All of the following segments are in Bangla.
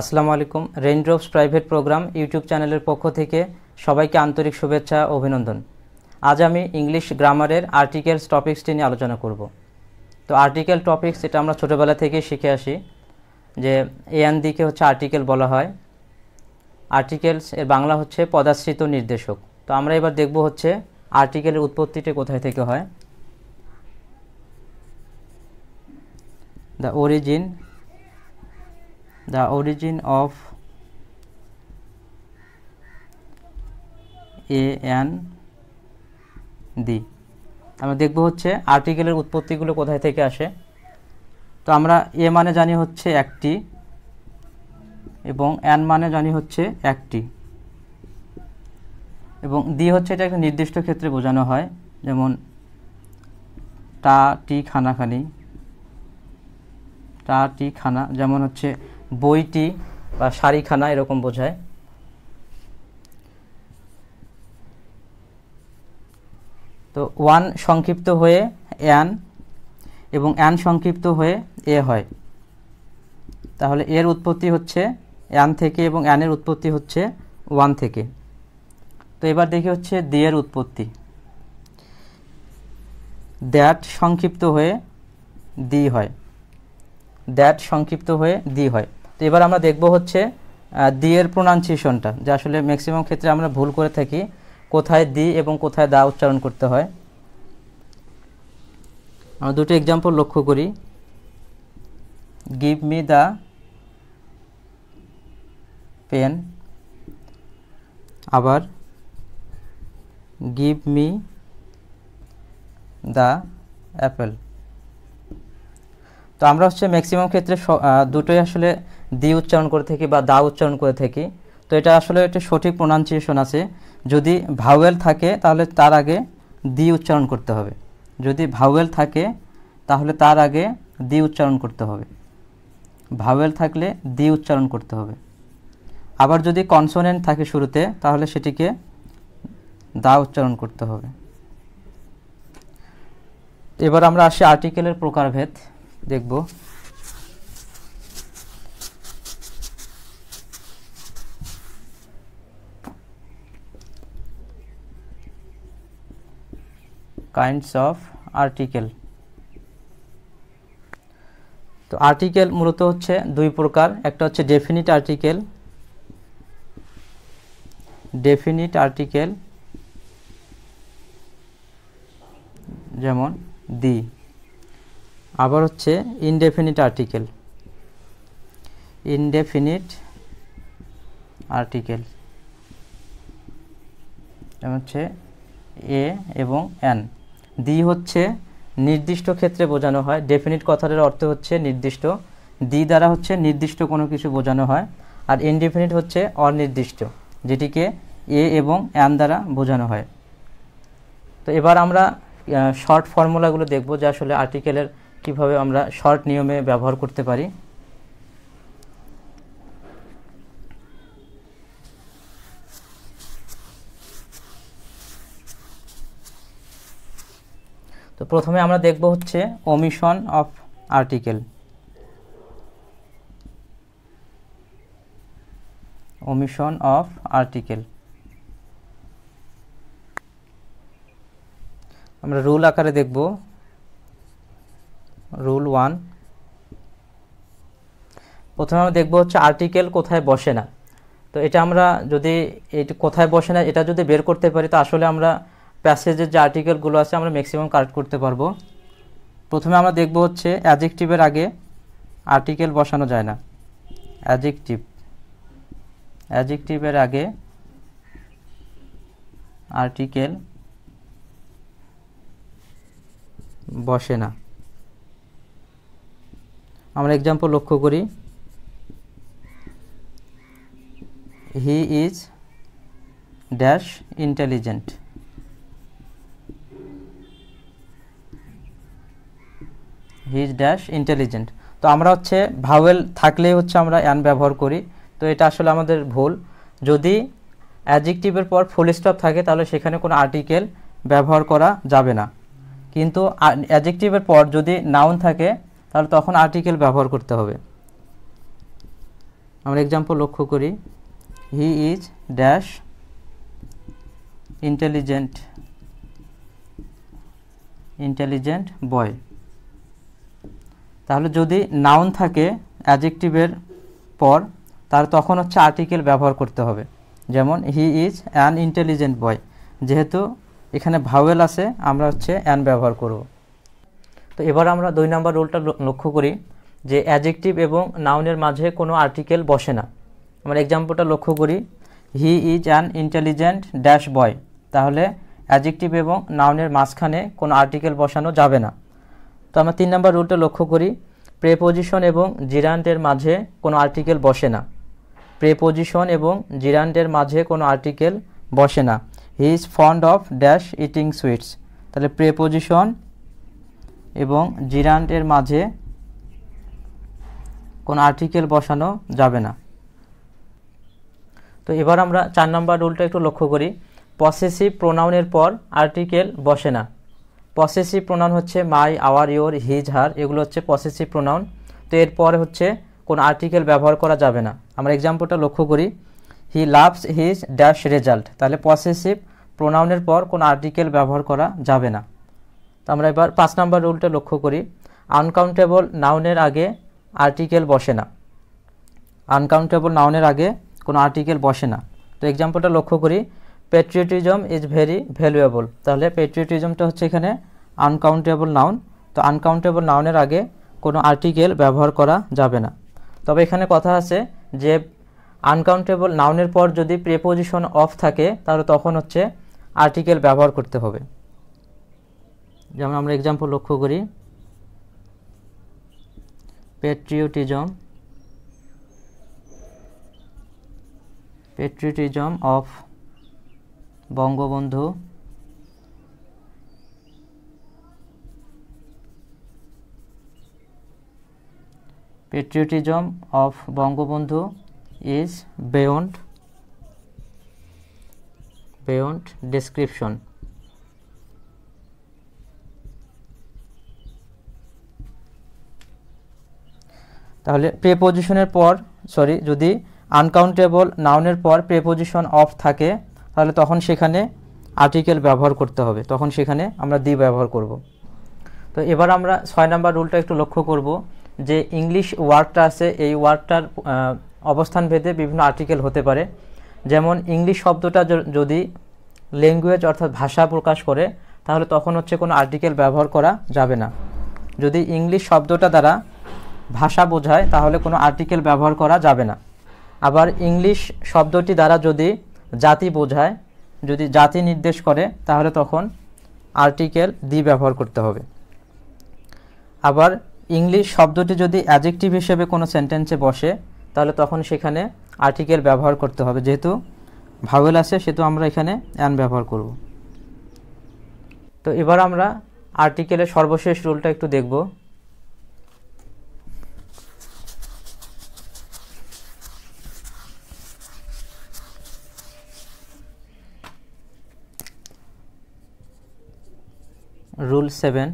আসসালামু আলাইকুম রেইনড্রপস প্রাইভেট প্রোগ্রাম ইউটিউব চ্যানেলের পক্ষ থেকে সবাইকে আন্তরিক শুভেচ্ছা অভিনন্দন আজ আমি ইংলিশ গ্রামারের আর্টিকেলস টপিক্সটি নিয়ে আলোচনা করব তো আর্টিকেল টপিক্স এটা আমরা ছোটোবেলা থেকে শিখে আসি যে এন দিকে হচ্ছে আর্টিকেল বলা হয় আর্টিকেলস এর বাংলা হচ্ছে পদাশ্রিত নির্দেশক তো আমরা এবার দেখব হচ্ছে আর্টিকেলের উৎপত্তিটা কোথায় থেকে হয় the origin the origin of a an d আমরা দেখব হচ্ছে আর্টিকেলের উৎপত্তিগুলো কোথায় থেকে আসে তো আমরা এ মানে জানি হচ্ছে একটি এবং অ্যান মানে জানি হচ্ছে একটি এবং দি হচ্ছে এটা একটা নির্দিষ্ট ক্ষেত্রে বোঝানো হয় যেমন টা টি খানাখানি টা টি খানা যেমন হচ্ছে বইটি বা শাড়িখানা এরকম বোঝায় তো ওয়ান সংক্ষিপ্ত হয়ে অ্যান এবং অ্যান সংক্ষিপ্ত হয়ে এ হয় তাহলে এর উৎপত্তি হচ্ছে অ্যান থেকে এবং অ্যানের উৎপত্তি হচ্ছে ওয়ান থেকে তো এবার দেখি হচ্ছে দিয়ের উৎপত্তি দ্যাট সংক্ষিপ্ত হয়ে দি হয় দ্যাট সংক্ষিপ্ত হয়ে দি হয় তো এবার আমরা দেখব হচ্ছে দিয়ের এর প্রোনাউন্সিয়েশনটা যে আসলে ম্যাক্সিমাম ক্ষেত্রে আমরা ভুল করে থাকি কোথায় দি এবং কোথায় দা উচ্চারণ করতে হয় আমরা দুটো এক্সাম্পল লক্ষ্য করি গিভ মি দ্য পেন আবার গিভ মি দা অ্যাপেল তো আমরা হচ্ছে ম্যাক্সিমাম ক্ষেত্রে দুটোই আসলে দি উচ্চারণ করে থাকি বা দা উচ্চারণ করে থাকি তো এটা আসলে একটা সঠিক প্রোনাউন্সিয়েশন আছে যদি ভাওয়েল থাকে তাহলে তার আগে দি উচ্চারণ করতে হবে যদি ভাওয়েল থাকে তাহলে তার আগে দি উচ্চারণ করতে হবে ভাওয়েল থাকলে দি উচ্চারণ করতে হবে আবার যদি কনসোনেন্ট থাকে শুরুতে তাহলে সেটিকে দা উচ্চারণ করতে হবে এবার আমরা আসি আর্টিকেলের প্রকারভেদ দেখব কাইন্ডস অফ আর্টিকেল তো আর্টিকেল মূলত হচ্ছে দুই প্রকার একটা হচ্ছে ডেফিনিট আর্টিকেল ডেফিনিট আর্টিকেল যেমন দি আবার হচ্ছে ইনডেফিনিট আর্টিকেল ইনডেফিনিট আর্টিকেল যেমন হচ্ছে এ এবং এন দি হচ্ছে নির্দিষ্ট ক্ষেত্রে বোঝানো হয় ডেফিনিট কথাটার অর্থ হচ্ছে নির্দিষ্ট দি দ্বারা হচ্ছে নির্দিষ্ট কোনো কিছু বোঝানো হয় আর ইনডিফিনিট হচ্ছে অনির্দিষ্ট যেটিকে এ এবং অ্যান দ্বারা বোঝানো হয় তো এবার আমরা শর্ট ফর্মুলাগুলো দেখব যে আসলে আর্টিকেলের কিভাবে আমরা শর্ট নিয়মে ব্যবহার করতে পারি প্রথমে আমরা দেখব হচ্ছে omission of article omission of article আমরা রুল আকারে দেখব রুল ওয়ান প্রথমে আমরা দেখব হচ্ছে আর্টিকেল কোথায় বসে না তো এটা আমরা যদি এটা কোথায় বসে না এটা যদি বের করতে পারি তো আসলে আমরা প্যাসেজের যে আর্টিকেলগুলো আছে আমরা ম্যাক্সিমাম কারেক্ট করতে পারবো প্রথমে আমরা দেখব হচ্ছে অ্যাজেকটিভের আগে আর্টিকেল বসানো যায় না অ্যাজেকটিভ অ্যাজেকটিভের আগে আর্টিকেল বসে না আমরা এক্সাম্পল লক্ষ্য করি he is dash intelligent his dash intelligent তো আমরা হচ্ছে ভাওয়েল থাকলেই হচ্ছে আমরা অ্যান ব্যবহার করি তো এটা আসলে আমাদের ভুল যদি অ্যাডজেক্টিভের পর ফুল স্টপ থাকে তাহলে সেখানে কোনো আর্টিকেল ব্যবহার করা যাবে না কিন্তু অ্যাডজেক্টিভের পর যদি নাউন থাকে তাহলে তখন আর্টিকেল ব্যবহার করতে হবে আমরা এক্সাম্পল লক্ষ্য করি he is dash intelligent intelligent boy তাহলে যদি নাউন থাকে অ্যাজেক্টিভের পর তার তখন হচ্ছে আর্টিকেল ব্যবহার করতে হবে যেমন he is an intelligent boy যেহেতু এখানে ভাওয়েল আছে আমরা হচ্ছে অ্যান ব্যবহার করব তো এবার আমরা দুই নাম্বার রোলটা লক্ষ্য করি যে অ্যাজেক্টিভ এবং নাউনের মাঝে কোনো আর্টিকেল বসে না আমরা এক্সাম্পলটা লক্ষ্য করি he is an intelligent dash boy তাহলে অ্যাজেক্টিভ এবং নাউনের মাঝখানে কোনো আর্টিকেল বসানো যাবে না তো আমরা তিন নম্বর রুলটা লক্ষ্য করি প্রেপোজিশন এবং জিরান্টের মাঝে কোনো আর্টিকেল বসে না প্রেপোজিশন এবং জিরান্টের মাঝে কোনো আর্টিকেল বসে না he is fond of dash eating sweets তাহলে প্রেপোজিশন এবং জিরান্টের মাঝে কোনো আর্টিকেল বসানো যাবে না তো এবার আমরা চার নম্বর রুলটা একটু লক্ষ্য করি পসেসিভ প্রোনাউনের পর আর্টিকেল বসে না পসেসিভ প্রোনাউন হচ্ছে my our your his her এগুলো হচ্ছে পসেসিভ প্রোনাউন তো এরপর হচ্ছে কোন আর্টিকেল ব্যবহার করা যাবে না আমরা এক্সাম্পলটা লক্ষ্য করি he loves his dash result তাহলে পসেসিভ প্রোনাউনের পর কোন আর্টিকেল ব্যবহার করা যাবে না তো আমরা এবার পাঁচ নাম্বার রুলটা লক্ষ্য করি আনকাউন্টেবল নাউনের আগে আর্টিকেল বসে না আনকাউন্টেবল নাউনের আগে কোনো আর্টিকেল বসে না তো এক্সাম্পলটা লক্ষ্য করি প্যাট্রিয়টিজম ইজ ভেরি ভ্যালুয়েবল তাহলে প্যাট্রিয়টিজমটা হচ্ছে এখানে আনকাউন্টেবল নাউন তো আনকাউন্টেবল নাউনের আগে কোনো আর্টিকেল ব্যবহার করা যাবে না তবে এখানে কথা আছে যে আনকাউন্টেবল নাউনের পর যদি প্রেপোজিশন অফ থাকে তাহলে তখন হচ্ছে আর্টিকেল ব্যবহার করতে হবে যেমন আমরা এক্সাম্পল লক্ষ্য করি patriotism patriotism of Bangabandhu patriotism of Bangabandhu is beyond beyond description তাহলে প্রেপোজিশনের পর সরি যদি আনকাউন্টেবল নাউনের পর প্রেপোজিশন অফ থাকে তাহলে তখন সেখানে আর্টিকেল ব্যবহার করতে হবে তখন সেখানে আমরা দি ব্যবহার করব তো এবার আমরা ছয় নাম্বার রুলটা একটু লক্ষ্য করব যে ইংলিশ ওয়ার্ডটা আছে এই ওয়ার্ডটার অবস্থান ভেদে বিভিন্ন আর্টিকেল হতে পারে যেমন ইংলিশ শব্দটা যদি ল্যাঙ্গুয়েজ অর্থাৎ ভাষা প্রকাশ করে তাহলে তখন হচ্ছে কোনো আর্টিকেল ব্যবহার করা যাবে না যদি ইংলিশ শব্দটা দ্বারা ভাষা বোঝায় তাহলে কোনো আর্টিকেল ব্যবহার করা যাবে না আবার ইংলিশ শব্দটি দ্বারা যদি জাতি বোঝায় যদি জাতি নির্দেশ করে তাহলে তখন আর্টিকেল দি ব্যবহার করতে হবে আবার ইংলিশ শব্দটি যদি অ্যাজেক্টিভ হিসেবে কোনো সেন্টেন্সে বসে তাহলে তখন সেখানে আর্টিকেল ব্যবহার করতে হবে যেহেতু ভাওয়েল আছে সেহেতু আমরা এখানে অ্যান ব্যবহার করব তো এবার আমরা আর্টিকেলের সর্বশেষ রুলটা একটু দেখব রুল সেভেন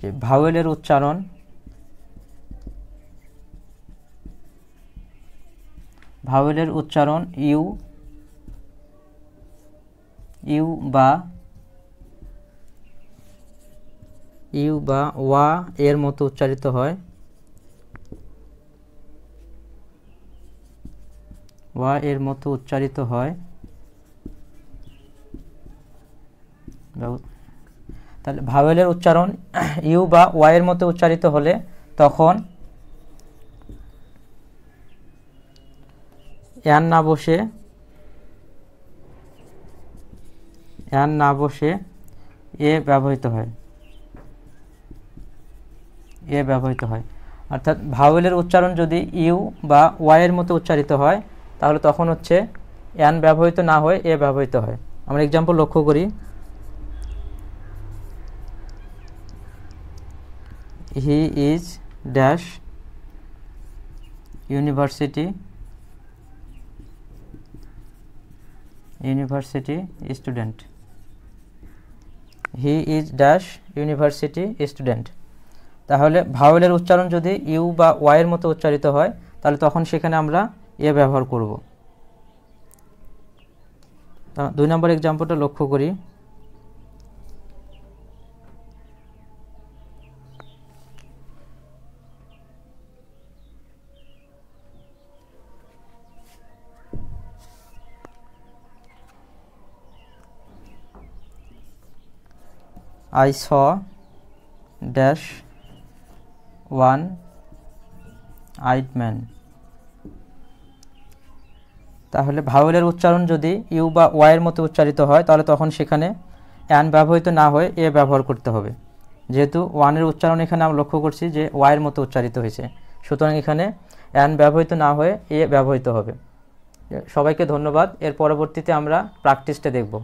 যে ভাওয়েলের উচ্চারণ ভাওয়েলের উচ্চারণ ইউ ইউ বা ইউ বা ওয়া এর মতো উচ্চারিত হয় ওয়া এর মতো উচ্চারিত হয় তাহলে ভাওয়েলের উচ্চারণ ইউ বা ওয়াইয়ের মতো উচ্চারিত হলে তখন এর না বসে এর না বসে এ ব্যবহৃত হয় এ ব্যবহৃত হয় অর্থাৎ ভাওয়েলের উচ্চারণ যদি ইউ বা ওয়াইয়ের মতো উচ্চারিত হয় তাহলে তখন হচ্ছে অ্যান ব্যবহৃত না হয়ে এ ব্যবহৃত হয় আমরা এক্সাম্পল লক্ষ্য করি he is dash university university student he is dash university student তাহলে ভাওয়েলের উচ্চারণ যদি ইউ বা ওয়াইয়ের মতো উচ্চারিত হয় তাহলে তখন সেখানে আমরা এ ব্যবহার করব দুই নম্বর এক্সাম্পলটা লক্ষ্য করি I saw dash one eyed man তাহলে ভাওয়েলের উচ্চারণ যদি ইউ বা ওয়াইয়ের মতো উচ্চারিত হয় তাহলে তখন সেখানে অ্যান ব্যবহৃত না হয়ে এ ব্যবহার করতে হবে যেহেতু ওয়ানের উচ্চারণ এখানে আমরা লক্ষ্য করছি যে ওয়াইয়ের মতো উচ্চারিত হয়েছে সুতরাং এখানে অ্যান ব্যবহৃত না হয়ে এ ব্যবহৃত হবে সবাইকে ধন্যবাদ এর পরবর্তীতে আমরা প্র্যাকটিসটা দেখব